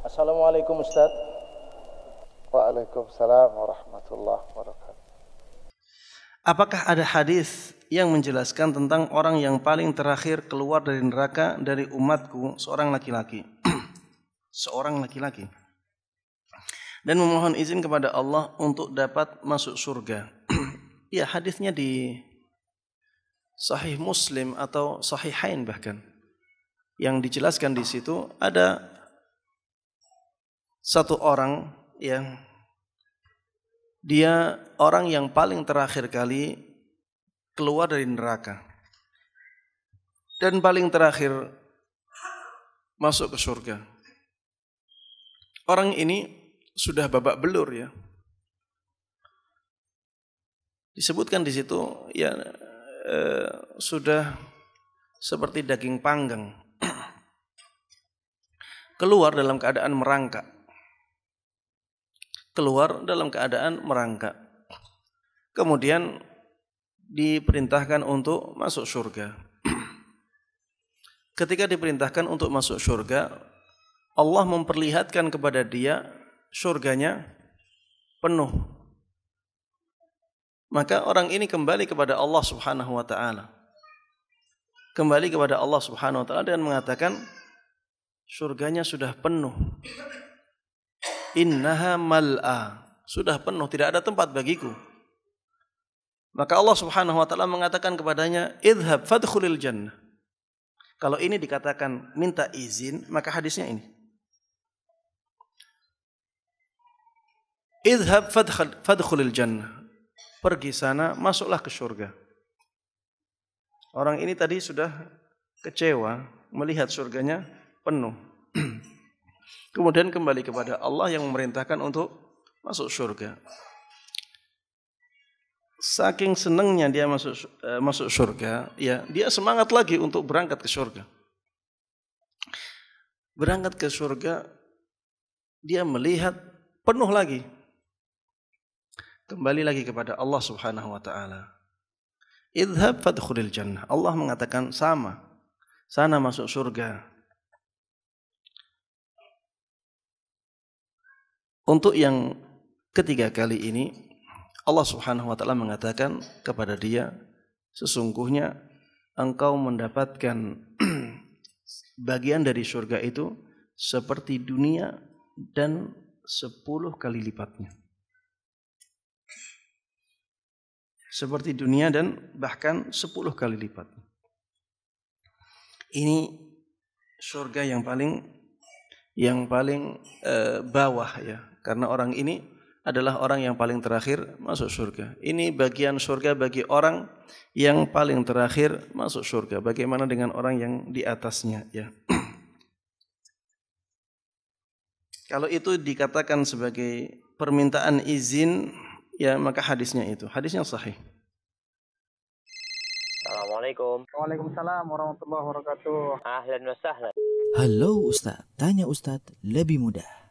Assalamualaikum Ustaz. Waalaikumsalam warahmatullahi wabarakatuh. Apakah ada hadis yang menjelaskan tentang orang yang paling terakhir keluar dari neraka dari umatku seorang laki-laki? seorang laki-laki. Dan memohon izin kepada Allah untuk dapat masuk surga. ya, hadisnya di Sahih Muslim atau Sahihain bahkan. Yang dijelaskan di situ ada satu orang yang dia orang yang paling terakhir kali keluar dari neraka. Dan paling terakhir masuk ke surga. Orang ini sudah babak belur ya. Disebutkan di situ ya eh, sudah seperti daging panggang. Keluar dalam keadaan merangkak keluar dalam keadaan merangkak. Kemudian diperintahkan untuk masuk surga. Ketika diperintahkan untuk masuk surga, Allah memperlihatkan kepada dia surganya penuh. Maka orang ini kembali kepada Allah Subhanahu wa taala. Kembali kepada Allah Subhanahu wa taala dan mengatakan surganya sudah penuh innaha mal'a. Sudah penuh, tidak ada tempat bagiku. Maka Allah Subhanahu wa taala mengatakan kepadanya, "Idhab fadkhulil jannah." Kalau ini dikatakan minta izin, maka hadisnya ini. Idhab fadkhulil jannah. Pergi sana, masuklah ke surga. Orang ini tadi sudah kecewa melihat surganya penuh. Kemudian kembali kepada Allah yang memerintahkan untuk masuk surga. Saking senangnya dia masuk eh, masuk surga, ya dia semangat lagi untuk berangkat ke surga. Berangkat ke surga, dia melihat penuh lagi. Kembali lagi kepada Allah Subhanahu wa taala. Idhab fadkhulil jannah. Allah mengatakan sama. Sana masuk surga. Untuk yang ketiga kali ini Allah Subhanahu wa taala mengatakan kepada dia sesungguhnya engkau mendapatkan bagian dari surga itu seperti dunia dan sepuluh kali lipatnya. Seperti dunia dan bahkan sepuluh kali lipat. Ini surga yang paling yang paling e, bawah ya. Karena orang ini adalah orang yang paling terakhir masuk surga. Ini bagian surga bagi orang yang paling terakhir masuk surga. Bagaimana dengan orang yang di atasnya ya. Kalau itu dikatakan sebagai permintaan izin ya maka hadisnya itu, hadisnya sahih. Assalamualaikum. Waalaikumsalam warahmatullahi wabarakatuh. Ahlan wa sahlan. Halo Ustadz, tanya Ustadz lebih mudah.